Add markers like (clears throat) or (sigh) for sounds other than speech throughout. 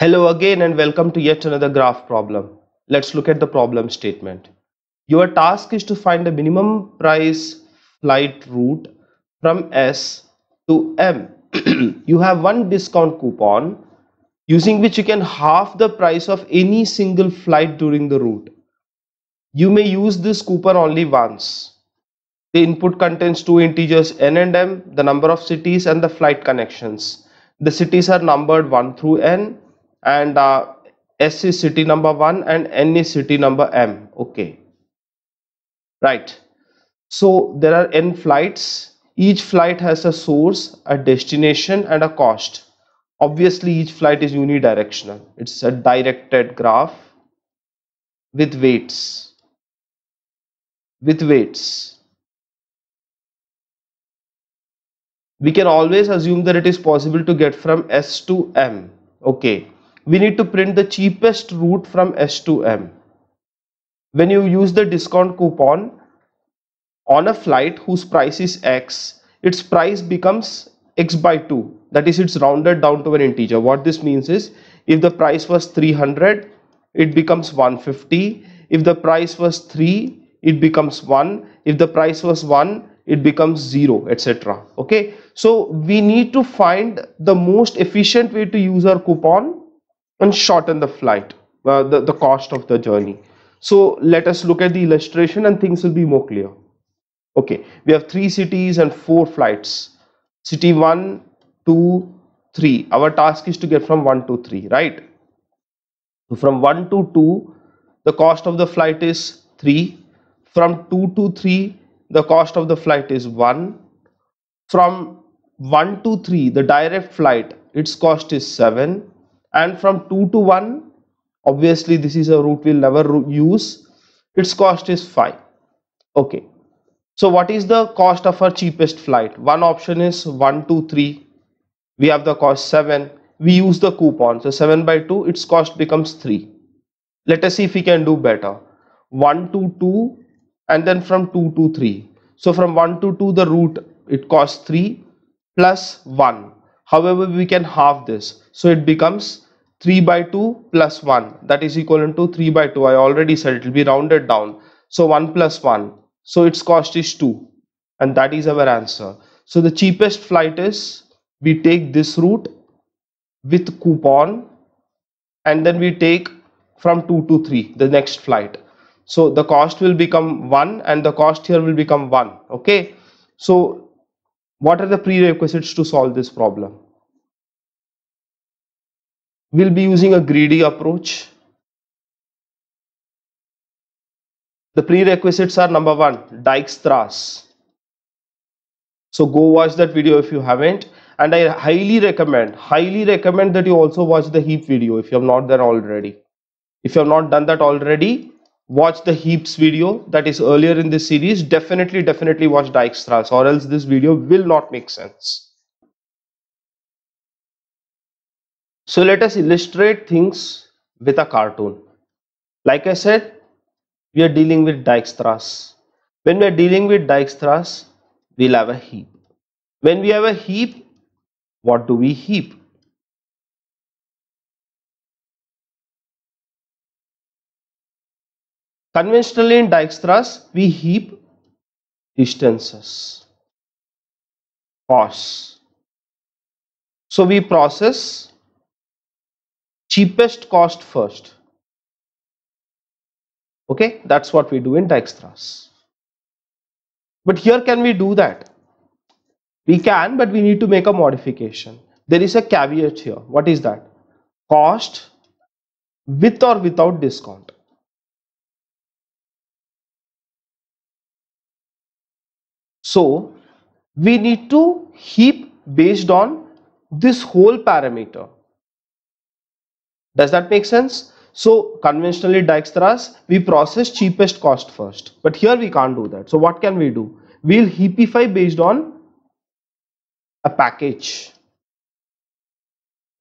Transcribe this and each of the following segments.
Hello again and welcome to yet another graph problem. Let's look at the problem statement. Your task is to find the minimum price flight route from S to M. (clears throat) you have one discount coupon using which you can half the price of any single flight during the route. You may use this coupon only once. The input contains two integers N and M, the number of cities and the flight connections. The cities are numbered 1 through N and uh, S is city number 1 and N is city number M. Okay. Right. So there are N flights. Each flight has a source, a destination and a cost. Obviously each flight is unidirectional. It's a directed graph with weights. With weights. We can always assume that it is possible to get from S to M. Okay we need to print the cheapest route from S to M. When you use the discount coupon on a flight whose price is X, its price becomes X by 2. That is, it's rounded down to an integer. What this means is, if the price was 300, it becomes 150. If the price was 3, it becomes 1. If the price was 1, it becomes 0, etc. Okay, so we need to find the most efficient way to use our coupon and shorten the flight, uh, the, the cost of the journey. So let us look at the illustration and things will be more clear. Okay, we have three cities and four flights. City one, two, three. Our task is to get from one to three, right? So from one to two, the cost of the flight is three. From two to three, the cost of the flight is one. From one to three, the direct flight, its cost is seven and from 2 to 1 obviously this is a root we'll never use its cost is 5 okay so what is the cost of our cheapest flight one option is 1 2 3 we have the cost 7 we use the coupon so 7 by 2 its cost becomes 3 let us see if we can do better 1 2 and then from 2 to 3 so from 1 to 2 the root it costs 3 plus 1 however we can halve this so it becomes 3 by 2 plus 1 that is equivalent to 3 by 2. I already said it will be rounded down. So 1 plus 1. So its cost is 2 and that is our answer. So the cheapest flight is we take this route with coupon and then we take from 2 to 3 the next flight. So the cost will become 1 and the cost here will become 1. Okay. So what are the prerequisites to solve this problem? we'll be using a greedy approach. The prerequisites are number one, Dijkstra's. So go watch that video if you haven't. And I highly recommend, highly recommend that you also watch the heap video if you have not done already. If you have not done that already, watch the heaps video that is earlier in this series. Definitely, definitely watch Dijkstra's or else this video will not make sense. So let us illustrate things with a cartoon. Like I said, we are dealing with Dijkstra's. When we are dealing with Dijkstra's, we'll have a heap. When we have a heap, what do we heap? Conventionally in Dijkstra's, we heap distances, costs. So we process cheapest cost first okay that's what we do in dijkstra's but here can we do that we can but we need to make a modification there is a caveat here what is that cost with or without discount so we need to heap based on this whole parameter does that make sense? So conventionally Dijkstra's, we process cheapest cost first. But here we can't do that. So what can we do? We'll heapify based on a package.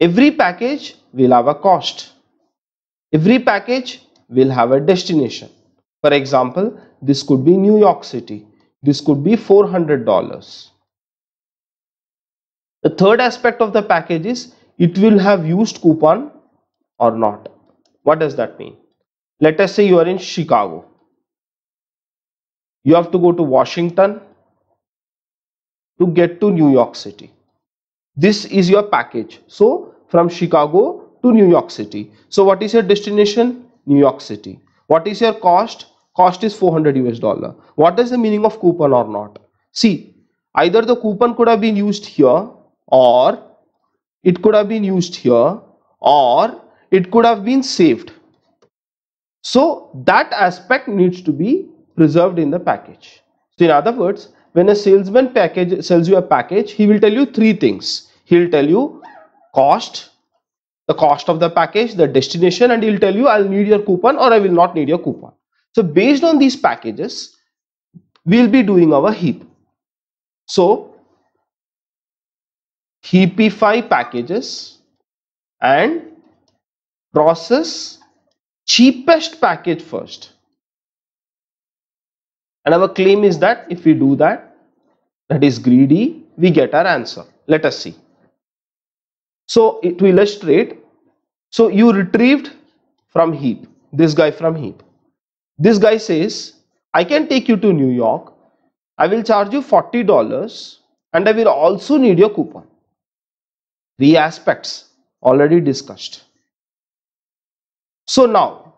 Every package will have a cost. Every package will have a destination. For example, this could be New York City. This could be $400. The third aspect of the package is it will have used coupon or not what does that mean let us say you are in chicago you have to go to washington to get to new york city this is your package so from chicago to new york city so what is your destination new york city what is your cost cost is 400 us dollar what is the meaning of coupon or not see either the coupon could have been used here or it could have been used here or it could have been saved. So that aspect needs to be preserved in the package. So in other words, when a salesman package sells you a package, he will tell you three things. He'll tell you cost, the cost of the package, the destination, and he'll tell you I'll need your coupon or I will not need your coupon. So based on these packages, we'll be doing our heap. So heapify packages and process cheapest package first and our claim is that if we do that that is greedy we get our answer let us see so to illustrate so you retrieved from heap this guy from heap this guy says i can take you to new york i will charge you 40 dollars and i will also need your coupon three aspects already discussed so now,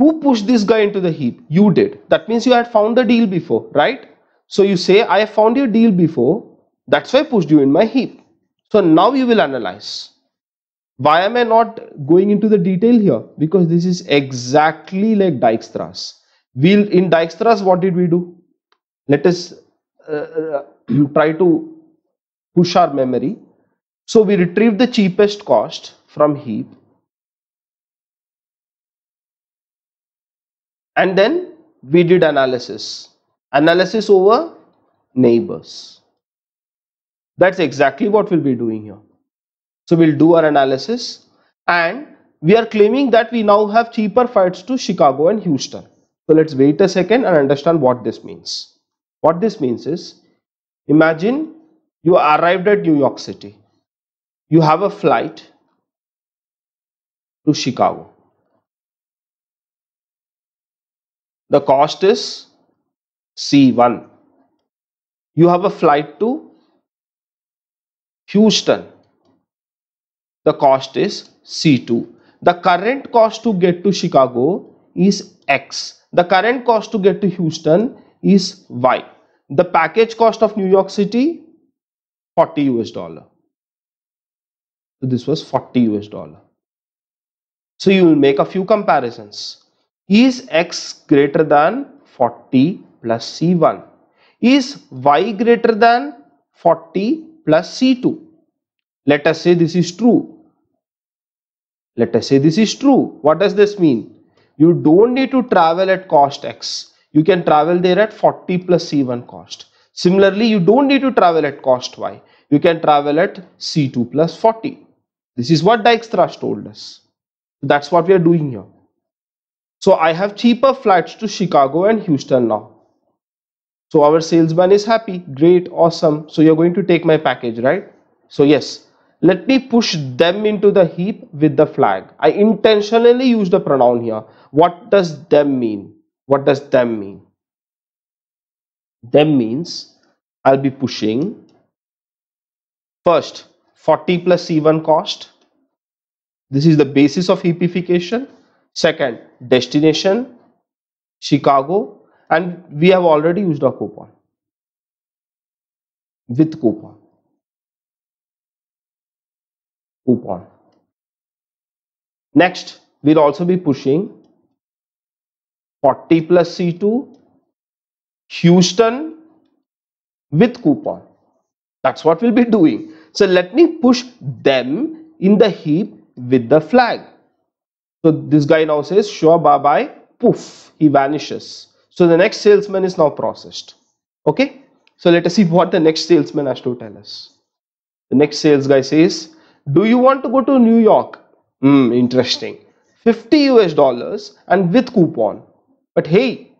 who pushed this guy into the heap? You did. That means you had found the deal before, right? So you say, I have found your deal before. That's why I pushed you in my heap. So now you will analyze. Why am I not going into the detail here? Because this is exactly like Dijkstra's. We'll, in Dijkstra's, what did we do? Let us uh, uh (clears throat) try to push our memory. So we retrieve the cheapest cost from heap and then we did analysis. Analysis over neighbors. That's exactly what we'll be doing here. So we'll do our analysis and we are claiming that we now have cheaper flights to Chicago and Houston. So let's wait a second and understand what this means. What this means is, imagine you arrived at New York City. You have a flight to Chicago. the cost is C1. You have a flight to Houston. The cost is C2. The current cost to get to Chicago is X. The current cost to get to Houston is Y. The package cost of New York City 40 US dollar. So this was 40 US dollar. So you will make a few comparisons. Is x greater than 40 plus c1? Is y greater than 40 plus c2? Let us say this is true. Let us say this is true. What does this mean? You don't need to travel at cost x. You can travel there at 40 plus c1 cost. Similarly, you don't need to travel at cost y. You can travel at c2 plus 40. This is what Dijkstra told us. That's what we are doing here. So I have cheaper flights to Chicago and Houston now. So our salesman is happy. Great, awesome. So you're going to take my package, right? So yes, let me push them into the heap with the flag. I intentionally use the pronoun here. What does them mean? What does them mean? Them means I'll be pushing first 40 plus C1 cost. This is the basis of heapification Second, destination, Chicago, and we have already used a coupon with coupon. Coupon. Next, we'll also be pushing 40 plus C2 Houston with coupon. That's what we'll be doing. So let me push them in the heap with the flag. So this guy now says, sure, bye bye, poof, he vanishes. So the next salesman is now processed. Okay, so let us see (laughs) what the next salesman has to tell us. The next sales guy says, do you want to go to New York? Hmm, interesting. 50 US dollars and with coupon. But hey,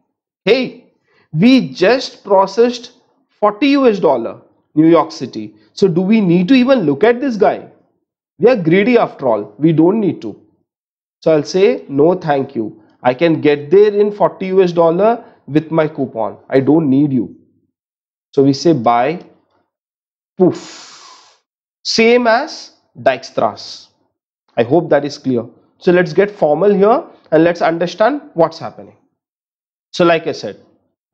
hey, we just processed 40 US dollar New York City. So do we need to even look at this guy? We are greedy after all. We don't need to. So I'll say no thank you. I can get there in 40 US dollar with my coupon. I don't need you. So we say buy poof. Same as Dijkstra's. I hope that is clear. So let's get formal here and let's understand what's happening. So like I said,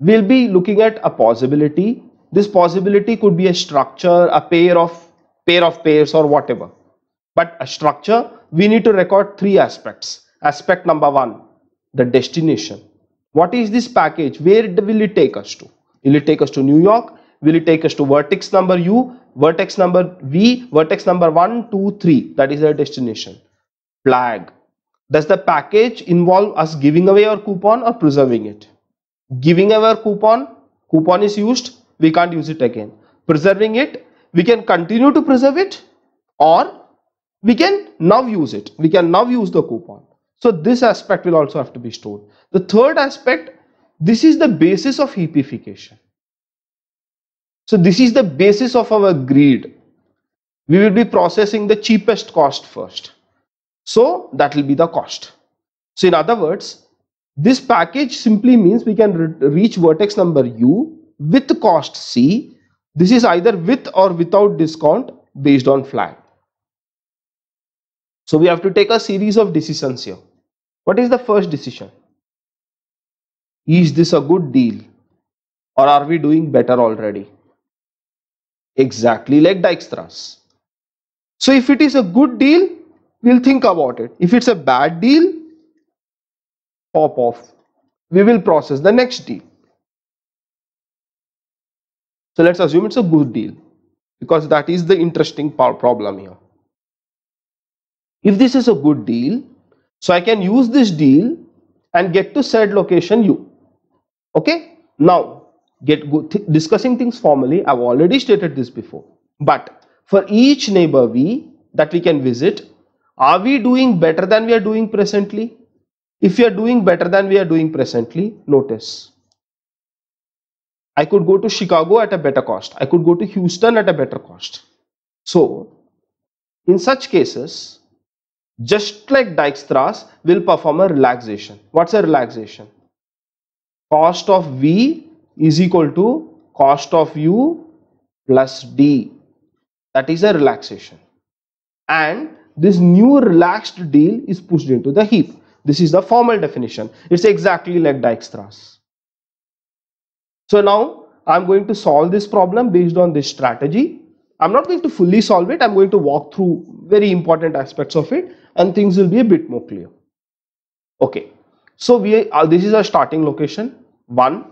we'll be looking at a possibility. This possibility could be a structure, a pair of pair of pairs or whatever. But a structure we need to record three aspects. Aspect number one, the destination. What is this package? Where will it take us to? Will it take us to New York? Will it take us to vertex number U, vertex number V, vertex number 1, 2, 3? That is the destination. Flag. Does the package involve us giving away our coupon or preserving it? Giving away our coupon, coupon is used, we can't use it again. Preserving it, we can continue to preserve it or we can now use it we can now use the coupon so this aspect will also have to be stored the third aspect this is the basis of heapification so this is the basis of our greed we will be processing the cheapest cost first so that will be the cost so in other words this package simply means we can re reach vertex number u with cost c this is either with or without discount based on flag so we have to take a series of decisions here. What is the first decision? Is this a good deal or are we doing better already? Exactly like Dijkstra's. So if it is a good deal, we'll think about it. If it's a bad deal, pop off. We will process the next deal. So let's assume it's a good deal because that is the interesting problem here if this is a good deal so i can use this deal and get to said location u okay now get th discussing things formally i've already stated this before but for each neighbor v that we can visit are we doing better than we are doing presently if we are doing better than we are doing presently notice I could go to Chicago at a better cost. I could go to Houston at a better cost. So, in such cases, just like Dijkstra's will perform a relaxation. What's a relaxation? Cost of V is equal to cost of U plus D. That is a relaxation. And this new relaxed deal is pushed into the heap. This is the formal definition. It's exactly like Dijkstra's. So now I'm going to solve this problem based on this strategy. I'm not going to fully solve it. I'm going to walk through very important aspects of it and things will be a bit more clear. Okay. So we are, uh, this is our starting location 1,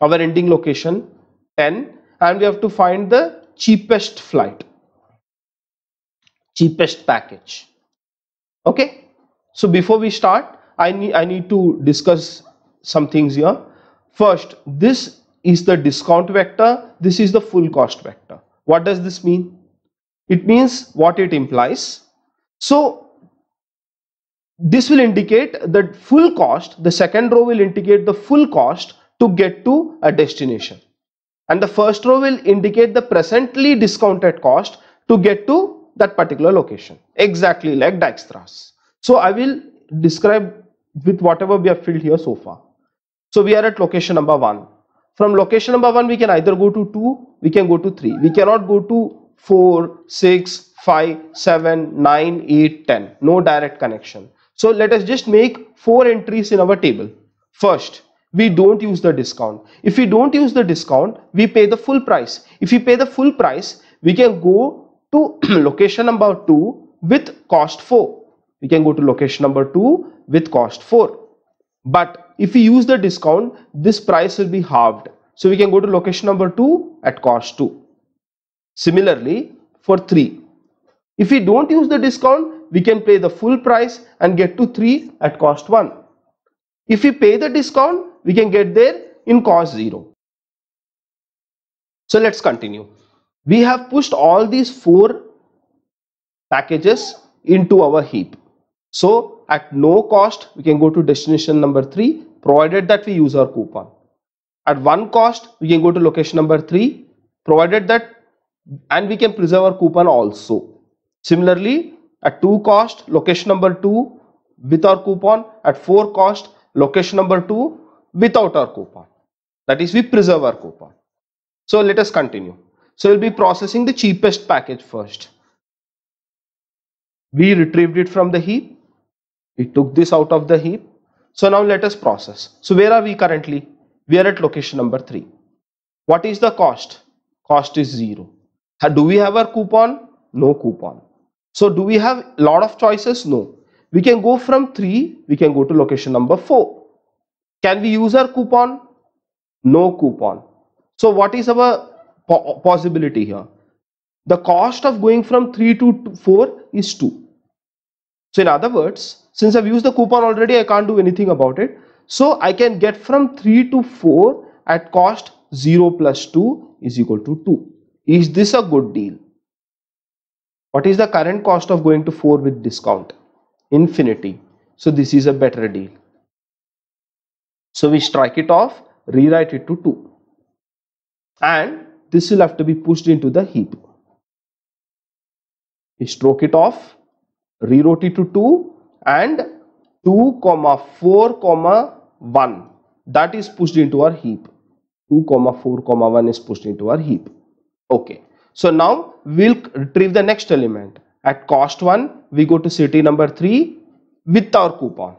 our ending location 10 and we have to find the cheapest flight, cheapest package. Okay. So before we start, I need, I need to discuss some things here. First, this is the discount vector. This is the full cost vector. What does this mean? It means what it implies. So this will indicate the full cost. The second row will indicate the full cost to get to a destination. And the first row will indicate the presently discounted cost to get to that particular location. Exactly like Dijkstra's. So I will describe with whatever we have filled here so far. So we are at location number one from location number 1 we can either go to 2 we can go to 3 we cannot go to 4 6 5 7 9 8 10 no direct connection so let us just make four entries in our table first we don't use the discount if we don't use the discount we pay the full price if we pay the full price we can go to (clears throat) location number 2 with cost 4 we can go to location number 2 with cost 4 but if we use the discount this price will be halved so we can go to location number 2 at cost 2 similarly for 3 if we don't use the discount we can pay the full price and get to 3 at cost 1 if we pay the discount we can get there in cost 0 so let's continue we have pushed all these four packages into our heap so at no cost we can go to destination number 3 provided that we use our coupon at one cost we can go to location number 3 provided that and we can preserve our coupon also similarly at two cost location number 2 with our coupon at four cost location number 2 without our coupon that is we preserve our coupon so let us continue so we'll be processing the cheapest package first we retrieved it from the heap we took this out of the heap so now let us process so where are we currently we are at location number three what is the cost cost is zero do we have our coupon no coupon so do we have a lot of choices no we can go from three we can go to location number four can we use our coupon no coupon so what is our possibility here the cost of going from 3 to 4 is 2 so in other words since I've used the coupon already I can't do anything about it so I can get from 3 to 4 at cost 0 plus 2 is equal to 2 is this a good deal what is the current cost of going to 4 with discount infinity so this is a better deal so we strike it off rewrite it to 2 and this will have to be pushed into the heap we stroke it off rewrote it to 2 and 2 comma 4 comma 1 that is pushed into our heap 2 comma 4 comma 1 is pushed into our heap okay so now we'll retrieve the next element at cost 1 we go to city number 3 with our coupon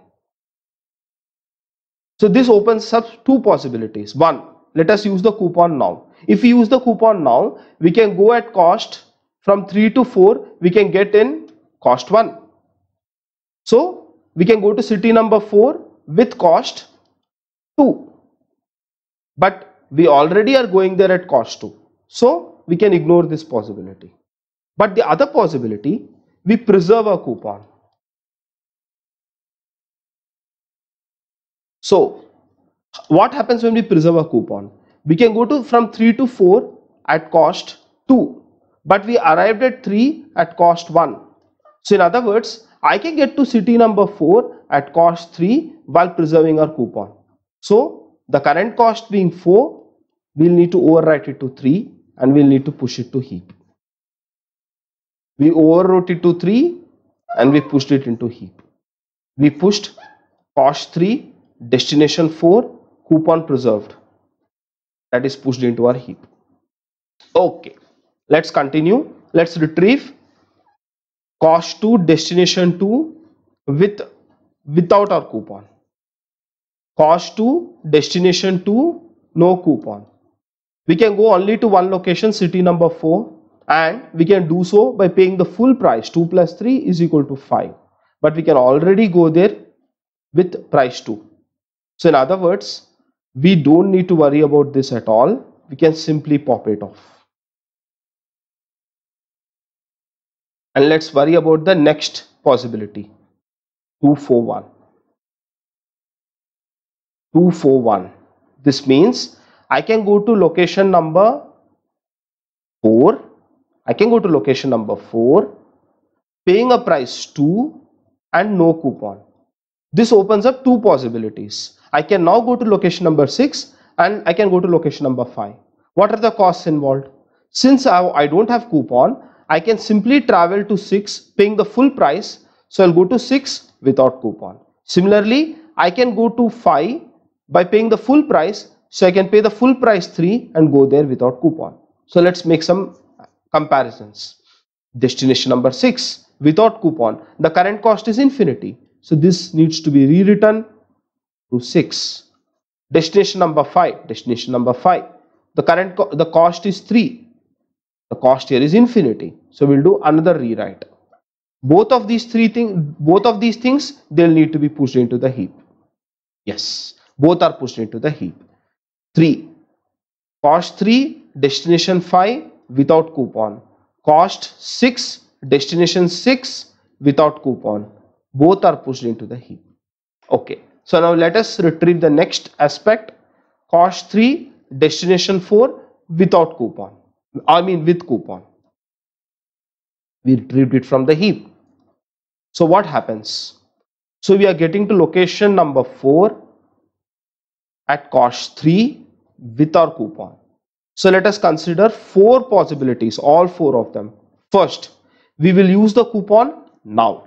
so this opens up two possibilities one let us use the coupon now if we use the coupon now we can go at cost from 3 to 4 we can get in cost 1 so we can go to city number 4 with cost 2 but we already are going there at cost 2. So we can ignore this possibility. But the other possibility, we preserve our coupon. So what happens when we preserve a coupon? We can go to from 3 to 4 at cost 2 but we arrived at 3 at cost 1. So in other words, I can get to city number 4 at cost 3 while preserving our coupon. So the current cost being 4, we'll need to overwrite it to 3 and we'll need to push it to heap. We overwrote it to 3 and we pushed it into heap. We pushed cost 3, destination 4, coupon preserved. That is pushed into our heap. Okay, let's continue. Let's retrieve cost to destination to with without our coupon cost to destination to no coupon we can go only to one location city number 4 and we can do so by paying the full price 2 plus 3 is equal to 5 but we can already go there with price 2 so in other words we don't need to worry about this at all we can simply pop it off and let's worry about the next possibility 241 241 this means I can go to location number 4 I can go to location number 4 paying a price 2 and no coupon this opens up two possibilities I can now go to location number 6 and I can go to location number 5 what are the costs involved since I, I don't have coupon I can simply travel to 6 paying the full price. So I'll go to 6 without coupon. Similarly, I can go to 5 by paying the full price. So I can pay the full price 3 and go there without coupon. So let's make some comparisons. Destination number 6 without coupon. The current cost is infinity. So this needs to be rewritten to 6. Destination number 5. Destination number 5. The current co the cost is 3 the cost here is infinity so we'll do another rewrite both of these three things both of these things they'll need to be pushed into the heap yes both are pushed into the heap 3 cost 3 destination 5 without coupon cost 6 destination 6 without coupon both are pushed into the heap okay so now let us retrieve the next aspect cost 3 destination 4 without coupon I mean with coupon. We retrieved it from the heap. So what happens? So we are getting to location number 4 at cost 3 with our coupon. So let us consider four possibilities, all four of them. First, we will use the coupon now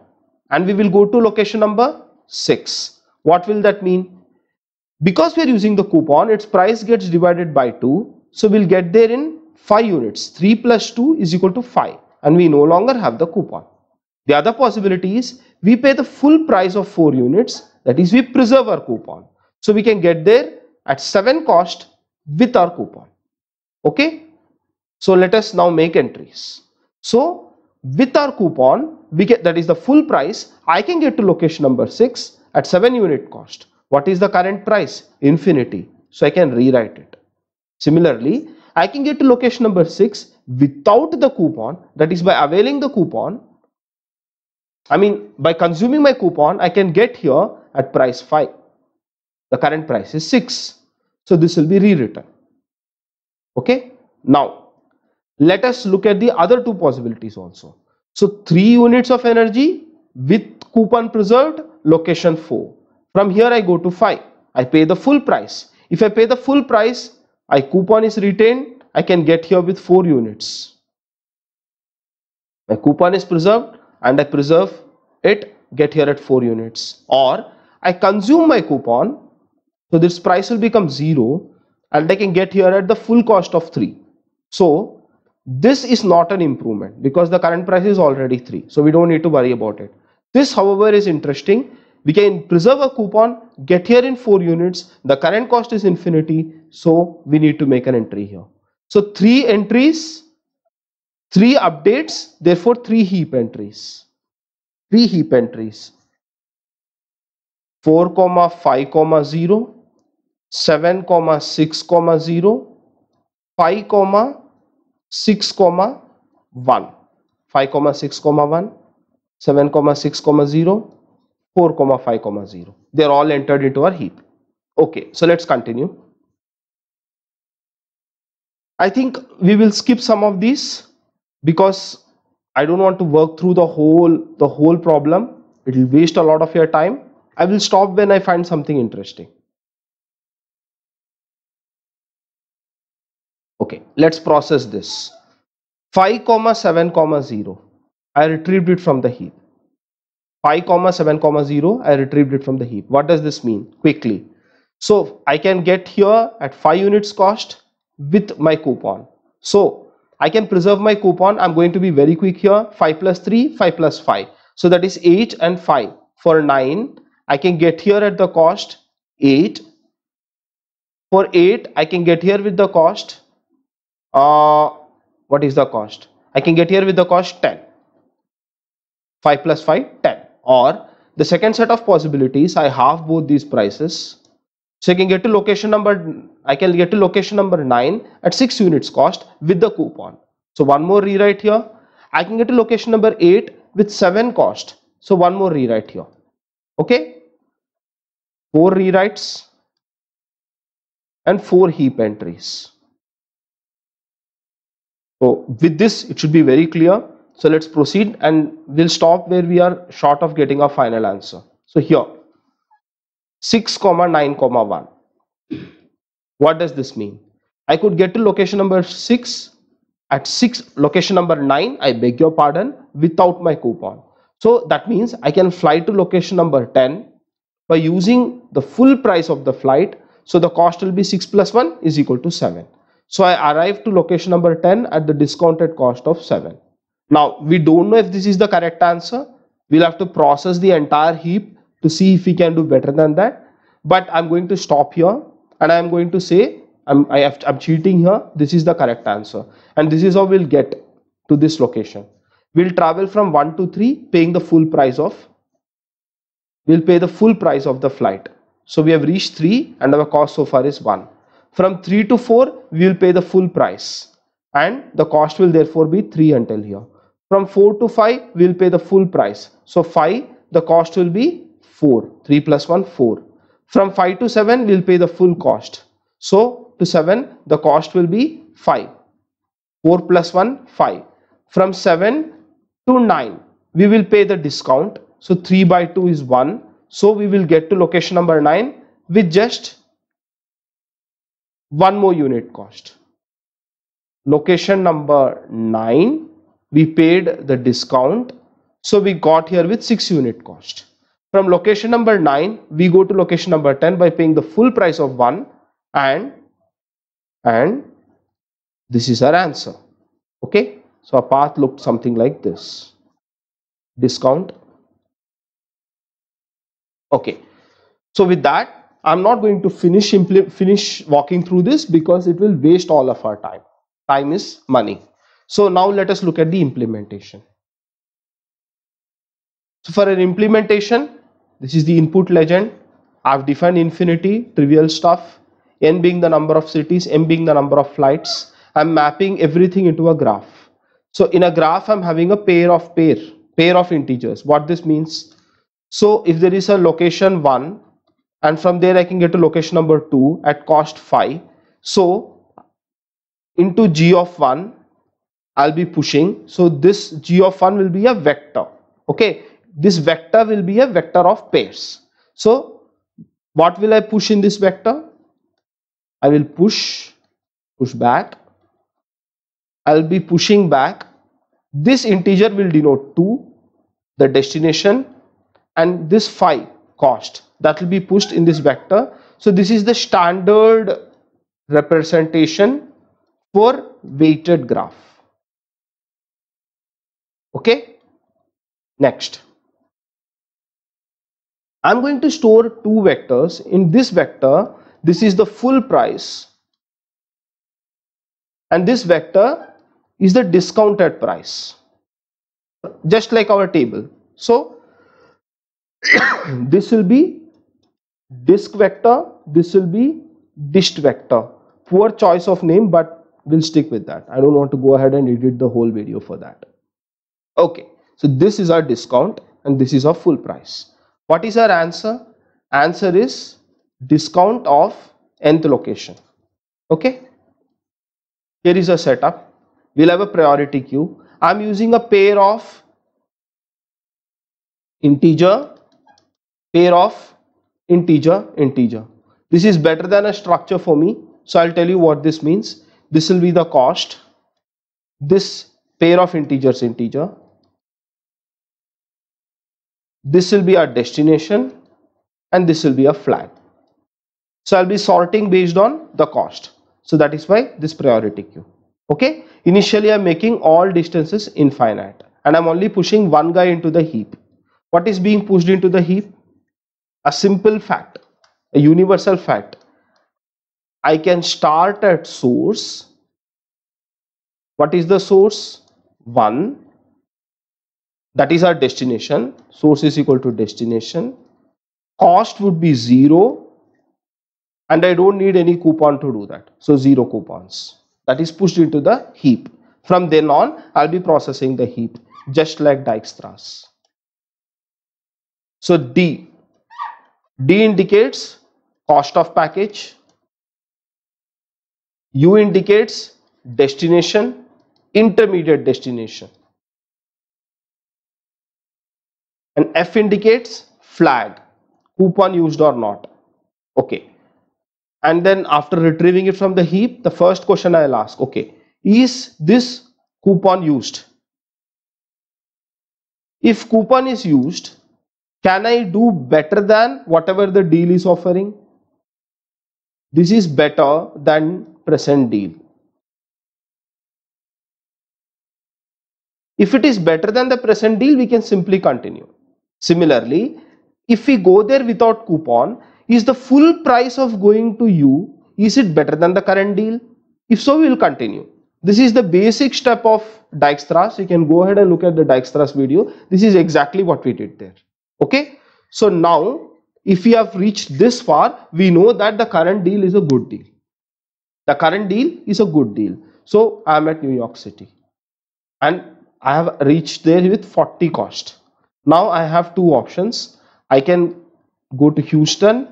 and we will go to location number 6. What will that mean? Because we are using the coupon, its price gets divided by 2. So we'll get there in 5 units. 3 plus 2 is equal to 5 and we no longer have the coupon. The other possibility is we pay the full price of 4 units that is we preserve our coupon. So we can get there at 7 cost with our coupon. Okay. So let us now make entries. So with our coupon we get that is the full price I can get to location number 6 at 7 unit cost. What is the current price? Infinity. So I can rewrite it. Similarly, I can get to location number 6 without the coupon that is by availing the coupon I mean by consuming my coupon I can get here at price 5 the current price is 6 so this will be rewritten okay now let us look at the other two possibilities also so 3 units of energy with coupon preserved location 4 from here I go to 5 I pay the full price if I pay the full price I coupon is retained, I can get here with 4 units. My coupon is preserved and I preserve it, get here at 4 units. Or I consume my coupon, so this price will become 0 and I can get here at the full cost of 3. So this is not an improvement because the current price is already 3. So we don't need to worry about it. This however is interesting. We can preserve a coupon get here in 4 units, the current cost is infinity, so we need to make an entry here. So 3 entries, 3 updates, therefore 3 heap entries. 3 heap entries. 4 comma 5 comma 0 7 comma 6 comma 0 5 comma 6 comma 1 5 comma 6 comma 1 7 comma 6 comma 0 4 comma 5 comma 0 they're all entered into our heap okay so let's continue i think we will skip some of these because i don't want to work through the whole the whole problem it will waste a lot of your time i will stop when i find something interesting okay let's process this 5 comma 7 comma 0 i retrieved it from the heap 5 comma 7 comma 0 I retrieved it from the heap what does this mean quickly so I can get here at 5 units cost with my coupon so I can preserve my coupon I'm going to be very quick here 5 plus 3 5 plus 5 so that is 8 and 5 for 9 I can get here at the cost 8 for 8 I can get here with the cost uh, what is the cost I can get here with the cost 10 5 plus 5 10 or the second set of possibilities I have both these prices so I can get to location number I can get to location number 9 at 6 units cost with the coupon so one more rewrite here I can get to location number 8 with 7 cost so one more rewrite here okay four rewrites and four heap entries so with this it should be very clear so let's proceed and we'll stop where we are short of getting our final answer. So here 6 comma 9 comma 1. What does this mean? I could get to location number 6 at 6 location number 9 I beg your pardon without my coupon. So that means I can fly to location number 10 by using the full price of the flight. So the cost will be 6 plus 1 is equal to 7. So I arrive to location number 10 at the discounted cost of 7. Now, we don't know if this is the correct answer. We'll have to process the entire heap to see if we can do better than that. But I'm going to stop here and I'm going to say I'm, I have, I'm cheating here. This is the correct answer. And this is how we'll get to this location. We'll travel from 1 to 3 paying the full price of, we'll pay the full price of the flight. So we have reached 3 and our cost so far is 1. From 3 to 4, we will pay the full price and the cost will therefore be 3 until here. From 4 to 5, we will pay the full price. So 5, the cost will be 4. 3 plus 1, 4. From 5 to 7, we will pay the full cost. So to 7, the cost will be 5. 4 plus 1, 5. From 7 to 9, we will pay the discount. So 3 by 2 is 1. So we will get to location number 9 with just one more unit cost. Location number 9 we paid the discount so we got here with 6 unit cost from location number 9 we go to location number 10 by paying the full price of 1 and and this is our answer okay so our path looked something like this discount okay so with that i'm not going to finish finish walking through this because it will waste all of our time time is money so now let us look at the implementation. So for an implementation, this is the input legend. I've defined infinity, trivial stuff, n being the number of cities, m being the number of flights. I'm mapping everything into a graph. So in a graph, I'm having a pair of pair, pair of integers. What this means? So if there is a location 1 and from there I can get a location number 2 at cost 5. So into g of 1 I'll be pushing. So this G of 1 will be a vector. Okay. This vector will be a vector of pairs. So what will I push in this vector? I will push, push back. I'll be pushing back. This integer will denote 2, the destination and this phi cost that will be pushed in this vector. So this is the standard representation for weighted graph okay next I'm going to store two vectors in this vector this is the full price and this vector is the discounted price just like our table so (coughs) this will be disk vector this will be dist vector poor choice of name but we'll stick with that i don't want to go ahead and edit the whole video for that Okay, so this is our discount and this is our full price. What is our answer? Answer is discount of nth location. Okay, here is a setup. We'll have a priority queue. I'm using a pair of integer, pair of integer, integer. This is better than a structure for me. So I'll tell you what this means. This will be the cost. This pair of integers integer this will be our destination and this will be a flag so i'll be sorting based on the cost so that is why this priority queue okay initially i'm making all distances infinite and i'm only pushing one guy into the heap what is being pushed into the heap a simple fact a universal fact i can start at source what is the source 1 that is our destination source is equal to destination cost would be zero and I don't need any coupon to do that so zero coupons that is pushed into the heap from then on I'll be processing the heap just like Dijkstra's so D D indicates cost of package U indicates destination intermediate destination and F indicates flag coupon used or not okay and then after retrieving it from the heap the first question I'll ask okay is this coupon used if coupon is used can I do better than whatever the deal is offering this is better than present deal if it is better than the present deal we can simply continue Similarly, if we go there without coupon, is the full price of going to you, is it better than the current deal? If so, we will continue. This is the basic step of Dijkstra's. You can go ahead and look at the Dijkstra's video. This is exactly what we did there. Okay. So now, if we have reached this far, we know that the current deal is a good deal. The current deal is a good deal. So I am at New York City and I have reached there with 40 cost. Now I have two options. I can go to Houston,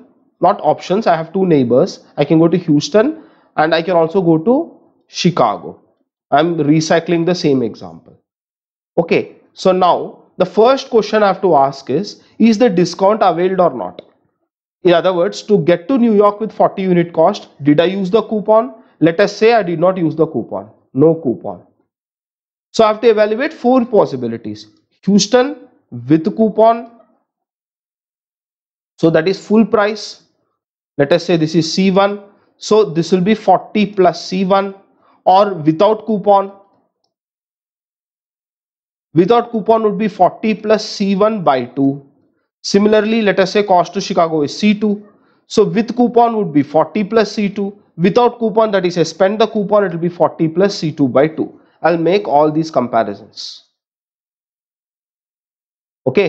not options, I have two neighbors. I can go to Houston and I can also go to Chicago. I'm recycling the same example. Okay, so now the first question I have to ask is, is the discount availed or not? In other words, to get to New York with 40 unit cost, did I use the coupon? Let us say I did not use the coupon, no coupon. So I have to evaluate four possibilities. Houston, with coupon so that is full price let us say this is c1 so this will be 40 plus c1 or without coupon without coupon would be 40 plus c1 by 2 similarly let us say cost to chicago is c2 so with coupon would be 40 plus c2 without coupon that is I spend the coupon it will be 40 plus c2 by 2 i'll make all these comparisons okay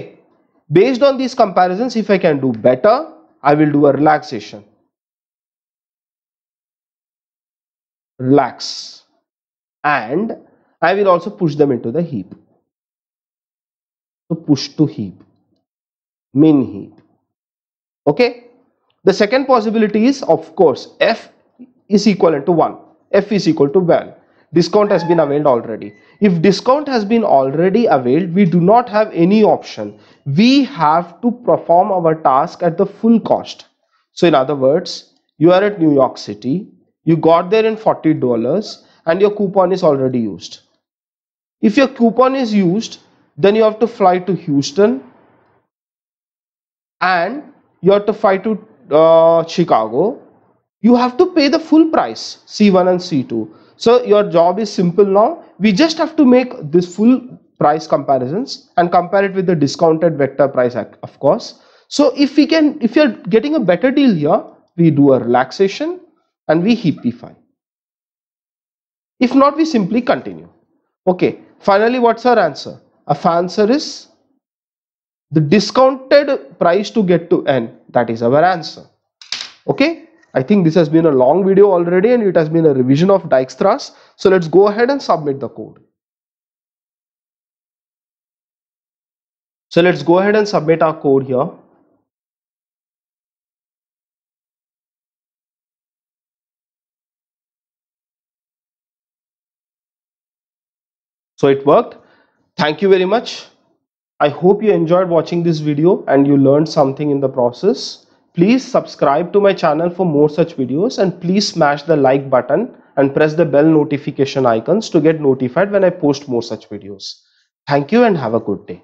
based on these comparisons if i can do better i will do a relaxation relax and i will also push them into the heap so push to heap min heap okay the second possibility is of course f is equivalent to 1 f is equal to one discount has been availed already if discount has been already availed we do not have any option we have to perform our task at the full cost so in other words you are at new york city you got there in 40 dollars and your coupon is already used if your coupon is used then you have to fly to houston and you have to fly to uh, chicago you have to pay the full price c1 and c2 so your job is simple now we just have to make this full price comparisons and compare it with the discounted vector price of course so if we can if you're getting a better deal here we do a relaxation and we heapify if not we simply continue okay finally what's our answer our answer is the discounted price to get to n that is our answer okay I think this has been a long video already and it has been a revision of Dijkstra's. So let's go ahead and submit the code. So let's go ahead and submit our code here. So it worked. Thank you very much. I hope you enjoyed watching this video and you learned something in the process. Please subscribe to my channel for more such videos and please smash the like button and press the bell notification icons to get notified when I post more such videos. Thank you and have a good day.